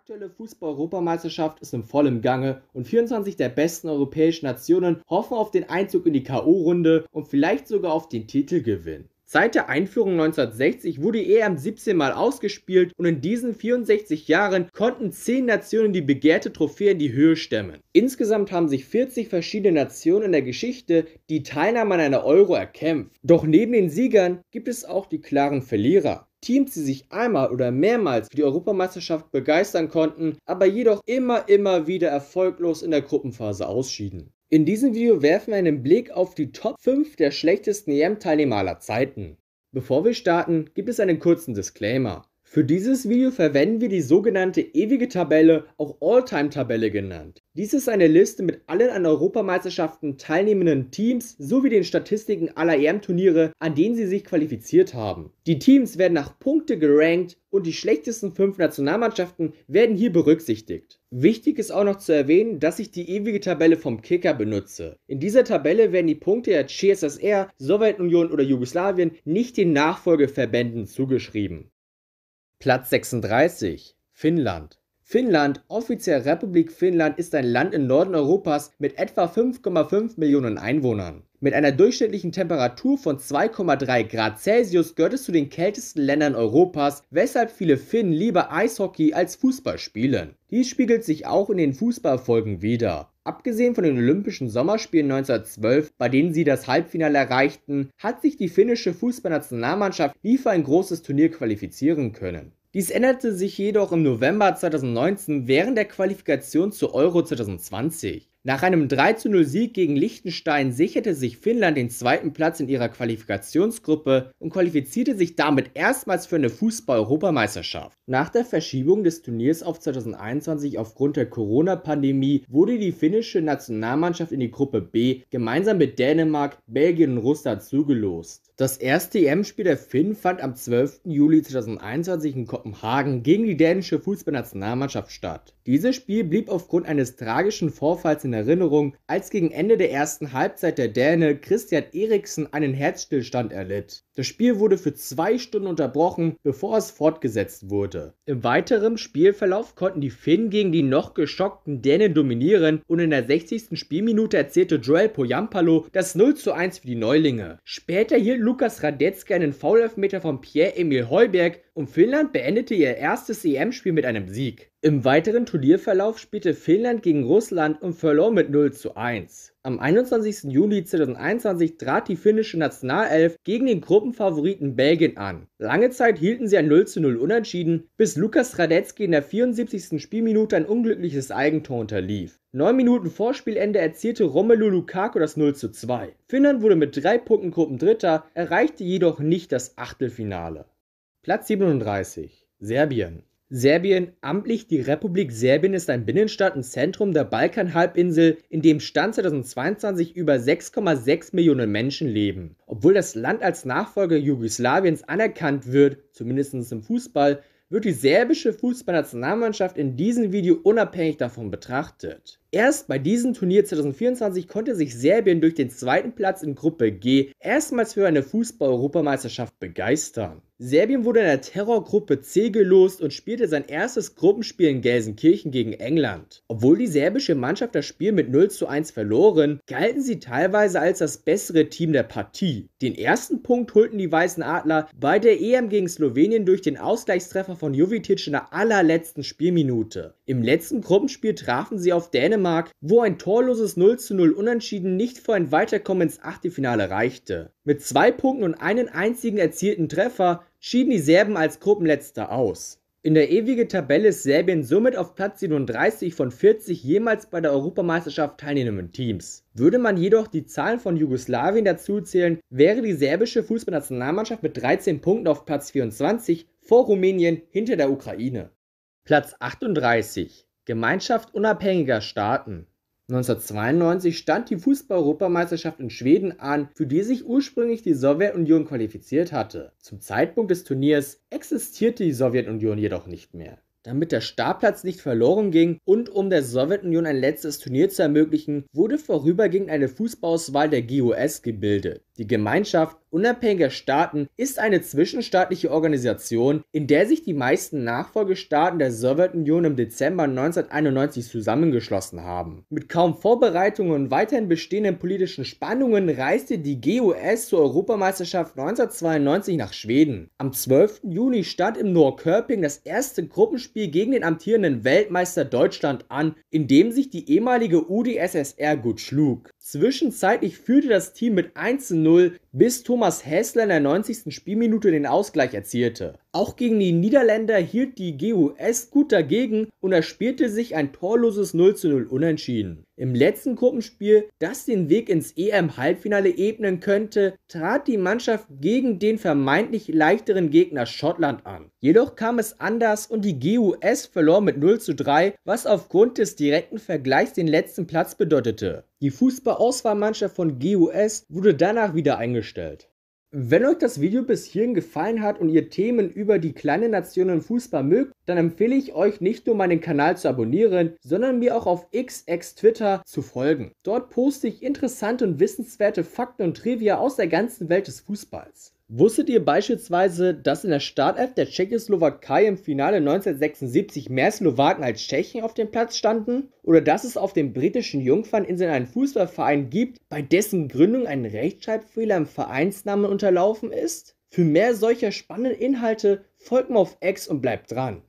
aktuelle Fußball-Europameisterschaft ist im vollen Gange und 24 der besten europäischen Nationen hoffen auf den Einzug in die K.O.-Runde und vielleicht sogar auf den Titelgewinn. Seit der Einführung 1960 wurde die EM 17 Mal ausgespielt und in diesen 64 Jahren konnten 10 Nationen die begehrte Trophäe in die Höhe stemmen. Insgesamt haben sich 40 verschiedene Nationen in der Geschichte die Teilnahme an einer Euro erkämpft. Doch neben den Siegern gibt es auch die klaren Verlierer. Teams, die sich einmal oder mehrmals für die Europameisterschaft begeistern konnten, aber jedoch immer, immer wieder erfolglos in der Gruppenphase ausschieden. In diesem Video werfen wir einen Blick auf die Top 5 der schlechtesten EM-Teilnehmer aller Zeiten. Bevor wir starten, gibt es einen kurzen Disclaimer. Für dieses Video verwenden wir die sogenannte ewige Tabelle, auch All-Time-Tabelle genannt. Dies ist eine Liste mit allen an Europameisterschaften teilnehmenden Teams sowie den Statistiken aller EM-Turniere, an denen sie sich qualifiziert haben. Die Teams werden nach Punkte gerankt und die schlechtesten fünf Nationalmannschaften werden hier berücksichtigt. Wichtig ist auch noch zu erwähnen, dass ich die ewige Tabelle vom Kicker benutze. In dieser Tabelle werden die Punkte der CSSR, Sowjetunion oder Jugoslawien nicht den Nachfolgeverbänden zugeschrieben. Platz 36 Finnland. Finnland, offiziell Republik Finnland, ist ein Land im Norden Europas mit etwa 5,5 Millionen Einwohnern. Mit einer durchschnittlichen Temperatur von 2,3 Grad Celsius gehört es zu den kältesten Ländern Europas, weshalb viele Finnen lieber Eishockey als Fußball spielen. Dies spiegelt sich auch in den Fußballfolgen wider. Abgesehen von den Olympischen Sommerspielen 1912, bei denen sie das Halbfinale erreichten, hat sich die finnische Fußballnationalmannschaft nie für ein großes Turnier qualifizieren können. Dies änderte sich jedoch im November 2019 während der Qualifikation zur Euro 2020. Nach einem 3-0-Sieg gegen Liechtenstein sicherte sich Finnland den zweiten Platz in ihrer Qualifikationsgruppe und qualifizierte sich damit erstmals für eine Fußball-Europameisterschaft. Nach der Verschiebung des Turniers auf 2021 aufgrund der Corona-Pandemie wurde die finnische Nationalmannschaft in die Gruppe B gemeinsam mit Dänemark, Belgien und Russland zugelost. Das erste EM-Spiel der Finn fand am 12. Juli 2021 in Kopenhagen gegen die dänische Fußballnationalmannschaft statt. Dieses Spiel blieb aufgrund eines tragischen Vorfalls in Erinnerung, als gegen Ende der ersten Halbzeit der Däne Christian Eriksen einen Herzstillstand erlitt. Das Spiel wurde für zwei Stunden unterbrochen, bevor es fortgesetzt wurde. Im weiteren Spielverlauf konnten die Finnen gegen die noch geschockten Dänen dominieren und in der 60. Spielminute erzielte Joel Poyampalo das 0 zu 1 für die Neulinge. Später hielt Lukas Radetzka einen Foulelfmeter von Pierre-Emil Heuberg und Finnland beendete ihr erstes EM-Spiel mit einem Sieg. Im weiteren Turnierverlauf spielte Finnland gegen Russland und verlor mit 0 zu 1. Am 21. Juli 2021 trat die finnische Nationalelf gegen den Gruppenfavoriten Belgien an. Lange Zeit hielten sie ein 0 zu 0 unentschieden, bis Lukas Radetzky in der 74. Spielminute ein unglückliches Eigentor unterlief. Neun Minuten vor Spielende erzielte Romelu Lukaku das 0 zu 2. Finnland wurde mit drei Punkten Gruppendritter, erreichte jedoch nicht das Achtelfinale. Platz 37 Serbien Serbien amtlich die Republik Serbien ist ein Binnenstaat und Zentrum der Balkanhalbinsel, in dem Stand 2022 über 6,6 Millionen Menschen leben. Obwohl das Land als Nachfolger Jugoslawiens anerkannt wird, zumindest im Fußball, wird die serbische Fußballnationalmannschaft in diesem Video unabhängig davon betrachtet. Erst bei diesem Turnier 2024 konnte sich Serbien durch den zweiten Platz in Gruppe G erstmals für eine Fußball-Europameisterschaft begeistern. Serbien wurde in der Terrorgruppe C gelost und spielte sein erstes Gruppenspiel in Gelsenkirchen gegen England. Obwohl die serbische Mannschaft das Spiel mit 0 zu 1 verloren, galten sie teilweise als das bessere Team der Partie. Den ersten Punkt holten die Weißen Adler bei der EM gegen Slowenien durch den Ausgleichstreffer von Jovic in der allerletzten Spielminute. Im letzten Gruppenspiel trafen sie auf Dänemark Dänemark, wo ein torloses 0:0 Unentschieden nicht vor ein Weiterkommen ins Achtelfinale reichte. Mit zwei Punkten und einem einzigen erzielten Treffer schieden die Serben als Gruppenletzter aus. In der ewigen Tabelle ist Serbien somit auf Platz 37 von 40 jemals bei der Europameisterschaft teilnehmenden Teams. Würde man jedoch die Zahlen von Jugoslawien dazuzählen, wäre die serbische Fußballnationalmannschaft mit 13 Punkten auf Platz 24 vor Rumänien hinter der Ukraine. Platz 38. Gemeinschaft unabhängiger Staaten. 1992 stand die Fußball-Europameisterschaft in Schweden an, für die sich ursprünglich die Sowjetunion qualifiziert hatte. Zum Zeitpunkt des Turniers existierte die Sowjetunion jedoch nicht mehr. Damit der Startplatz nicht verloren ging und um der Sowjetunion ein letztes Turnier zu ermöglichen, wurde vorübergehend eine Fußballauswahl der GOS gebildet. Die Gemeinschaft unabhängiger Staaten ist eine zwischenstaatliche Organisation, in der sich die meisten Nachfolgestaaten der Sowjetunion im Dezember 1991 zusammengeschlossen haben. Mit kaum Vorbereitungen und weiterhin bestehenden politischen Spannungen reiste die GUS zur Europameisterschaft 1992 nach Schweden. Am 12. Juni stand im Norrköping das erste Gruppenspiel gegen den amtierenden Weltmeister Deutschland an, in dem sich die ehemalige UdSSR gut schlug. Zwischenzeitlich führte das Team mit 1 0, bis Thomas Hässler in der 90. Spielminute den Ausgleich erzielte auch gegen die Niederländer hielt die GUS gut dagegen und erspielte sich ein torloses 0:0 Unentschieden. Im letzten Gruppenspiel, das den Weg ins EM-Halbfinale ebnen könnte, trat die Mannschaft gegen den vermeintlich leichteren Gegner Schottland an. Jedoch kam es anders und die GUS verlor mit 0:3, was aufgrund des direkten Vergleichs den letzten Platz bedeutete. Die Fußballauswahlmannschaft von GUS wurde danach wieder eingestellt. Wenn euch das Video bis hierhin gefallen hat und ihr Themen über die kleine Nation im Fußball mögt, dann empfehle ich euch nicht nur meinen Kanal zu abonnieren, sondern mir auch auf XX Twitter zu folgen. Dort poste ich interessante und wissenswerte Fakten und Trivia aus der ganzen Welt des Fußballs. Wusstet ihr beispielsweise, dass in der Startelf der Tschechoslowakei im Finale 1976 mehr Slowaken als Tschechen auf dem Platz standen? Oder dass es auf den britischen Jungferninseln einen Fußballverein gibt, bei dessen Gründung ein Rechtschreibfehler im Vereinsnamen unterlaufen ist? Für mehr solcher spannenden Inhalte folgt mir auf X und bleibt dran.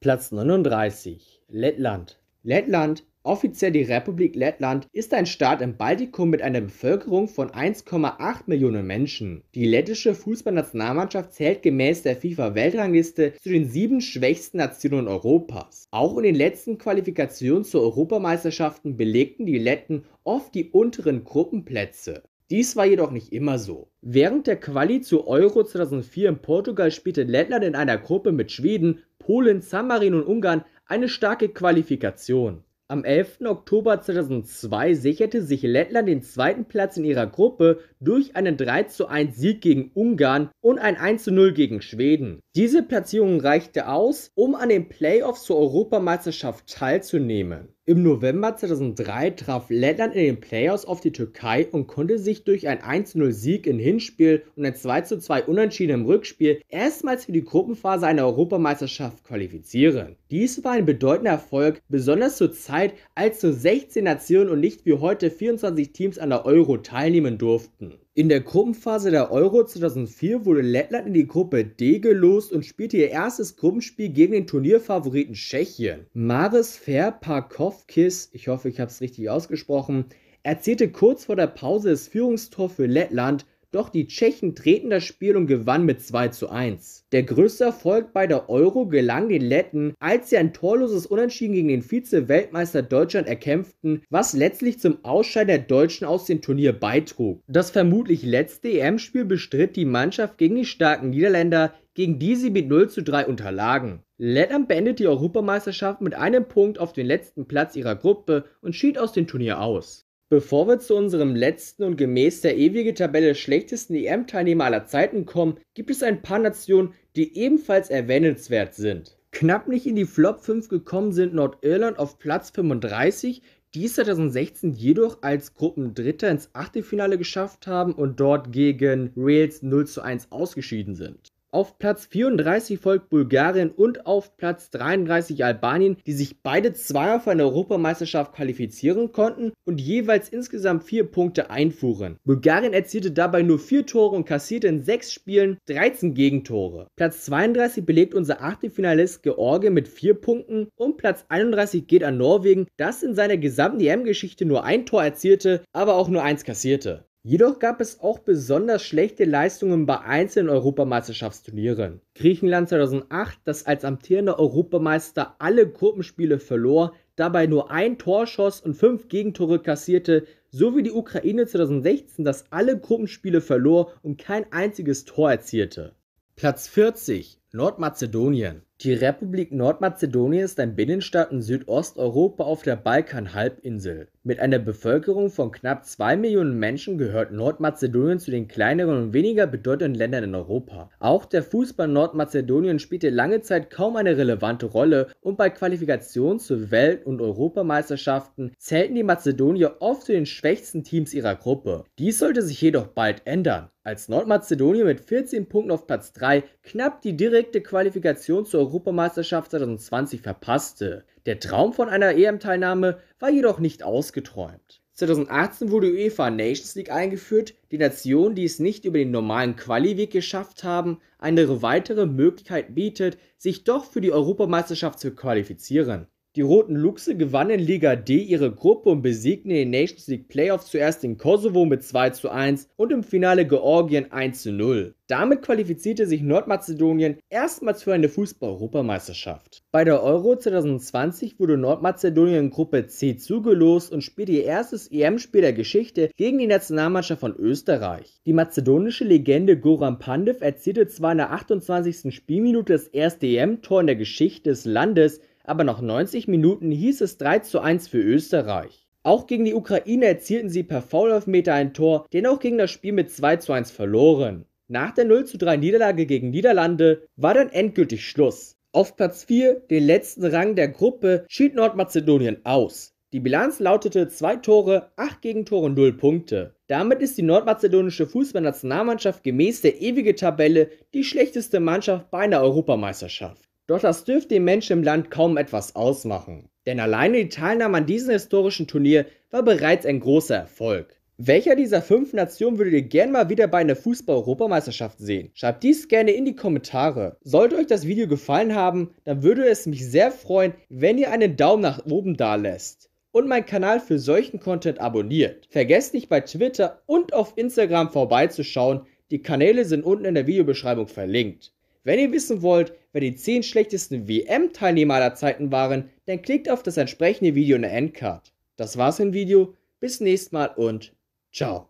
Platz 39 Lettland. Lettland Offiziell die Republik Lettland ist ein Staat im Baltikum mit einer Bevölkerung von 1,8 Millionen Menschen. Die lettische Fußballnationalmannschaft zählt gemäß der FIFA-Weltrangliste zu den sieben schwächsten Nationen Europas. Auch in den letzten Qualifikationen zu Europameisterschaften belegten die Letten oft die unteren Gruppenplätze. Dies war jedoch nicht immer so. Während der Quali zu Euro 2004 in Portugal spielte Lettland in einer Gruppe mit Schweden, Polen, San Marino und Ungarn eine starke Qualifikation. Am 11. Oktober 2002 sicherte sich Lettland den zweiten Platz in ihrer Gruppe durch einen 31 Sieg gegen Ungarn und ein 1:0 gegen Schweden. Diese Platzierung reichte aus, um an den Playoffs zur Europameisterschaft teilzunehmen. Im November 2003 traf Lettland in den Playoffs auf die Türkei und konnte sich durch einen 1-0-Sieg im Hinspiel und ein 2-2-Unentschieden im Rückspiel erstmals für die Gruppenphase einer Europameisterschaft qualifizieren. Dies war ein bedeutender Erfolg, besonders zur Zeit, als nur 16 Nationen und nicht wie heute 24 Teams an der Euro teilnehmen durften. In der Gruppenphase der Euro 2004 wurde Lettland in die Gruppe D gelost und spielte ihr erstes Gruppenspiel gegen den Turnierfavoriten Tschechien. Maris Verpakovkis, ich hoffe, ich habe es richtig ausgesprochen, erzielte kurz vor der Pause das Führungstor für Lettland doch die Tschechen drehten das Spiel und gewannen mit 2 zu 1. Der größte Erfolg bei der Euro gelang den Letten, als sie ein torloses Unentschieden gegen den Vize-Weltmeister Deutschland erkämpften, was letztlich zum Ausscheiden der Deutschen aus dem Turnier beitrug. Das vermutlich letzte EM-Spiel bestritt die Mannschaft gegen die starken Niederländer, gegen die sie mit 0 zu 3 unterlagen. Lettland beendet die Europameisterschaft mit einem Punkt auf den letzten Platz ihrer Gruppe und schied aus dem Turnier aus. Bevor wir zu unserem letzten und gemäß der ewigen Tabelle schlechtesten EM-Teilnehmer aller Zeiten kommen, gibt es ein paar Nationen, die ebenfalls erwähnenswert sind. Knapp nicht in die Flop 5 gekommen sind Nordirland auf Platz 35, die 2016 jedoch als Gruppendritter ins Achtelfinale geschafft haben und dort gegen Wales 0 zu 1 ausgeschieden sind. Auf Platz 34 folgt Bulgarien und auf Platz 33 Albanien, die sich beide zweimal für eine Europameisterschaft qualifizieren konnten und jeweils insgesamt vier Punkte einfuhren. Bulgarien erzielte dabei nur vier Tore und kassierte in sechs Spielen 13 Gegentore. Platz 32 belegt unser Achtelfinalist Georgien mit vier Punkten und Platz 31 geht an Norwegen, das in seiner gesamten EM-Geschichte nur ein Tor erzielte, aber auch nur eins kassierte. Jedoch gab es auch besonders schlechte Leistungen bei einzelnen Europameisterschaftsturnieren. Griechenland 2008, das als amtierender Europameister alle Gruppenspiele verlor, dabei nur ein Tor schoss und fünf Gegentore kassierte, sowie die Ukraine 2016, das alle Gruppenspiele verlor und kein einziges Tor erzielte. Platz 40 Nordmazedonien Die Republik Nordmazedonien ist ein Binnenstaat in Südosteuropa auf der Balkanhalbinsel. Mit einer Bevölkerung von knapp 2 Millionen Menschen gehört Nordmazedonien zu den kleineren und weniger bedeutenden Ländern in Europa. Auch der Fußball Nordmazedonien spielte lange Zeit kaum eine relevante Rolle und bei Qualifikationen zu Welt- und Europameisterschaften zählten die Mazedonier oft zu den schwächsten Teams ihrer Gruppe. Dies sollte sich jedoch bald ändern. Als Nordmazedonien mit 14 Punkten auf Platz 3 knapp die direkte direkte Qualifikation zur Europameisterschaft 2020 verpasste. Der Traum von einer EM-Teilnahme war jedoch nicht ausgeträumt. 2018 wurde UEFA Nations League eingeführt, die Nationen, die es nicht über den normalen Qualiweg geschafft haben, eine weitere Möglichkeit bietet, sich doch für die Europameisterschaft zu qualifizieren. Die Roten Luchse gewannen Liga D ihre Gruppe und besiegten in den Nations League Playoffs zuerst den Kosovo mit 2 zu 1 und im Finale Georgien 1 zu 0. Damit qualifizierte sich Nordmazedonien erstmals für eine Fußball-Europameisterschaft. Bei der Euro 2020 wurde Nordmazedonien in Gruppe C zugelost und spielte ihr erstes EM-Spiel der Geschichte gegen die Nationalmannschaft von Österreich. Die mazedonische Legende Goran Pandev erzielte zwar in der 28. Spielminute das erste EM-Tor in der Geschichte des Landes, aber nach 90 Minuten hieß es 3 zu 1 für Österreich. Auch gegen die Ukraine erzielten sie per Foulelfmeter ein Tor, dennoch ging das Spiel mit 2 zu 1 verloren. Nach der 0 zu 3 Niederlage gegen Niederlande war dann endgültig Schluss. Auf Platz 4, den letzten Rang der Gruppe, schied Nordmazedonien aus. Die Bilanz lautete 2 Tore, 8 Gegentore, 0 Punkte. Damit ist die nordmazedonische Fußballnationalmannschaft gemäß der ewigen Tabelle die schlechteste Mannschaft bei einer Europameisterschaft. Doch das dürfte den Menschen im Land kaum etwas ausmachen, denn alleine die Teilnahme an diesem historischen Turnier war bereits ein großer Erfolg. Welcher dieser fünf Nationen würdet ihr gerne mal wieder bei einer Fußball-Europameisterschaft sehen? Schreibt dies gerne in die Kommentare. Sollte euch das Video gefallen haben, dann würde es mich sehr freuen, wenn ihr einen Daumen nach oben da lässt und meinen Kanal für solchen Content abonniert. Vergesst nicht bei Twitter und auf Instagram vorbeizuschauen, die Kanäle sind unten in der Videobeschreibung verlinkt. Wenn ihr wissen wollt, wer die 10 schlechtesten WM-Teilnehmer aller Zeiten waren, dann klickt auf das entsprechende Video in der Endcard. Das war's im Video, bis nächstes Mal und ciao.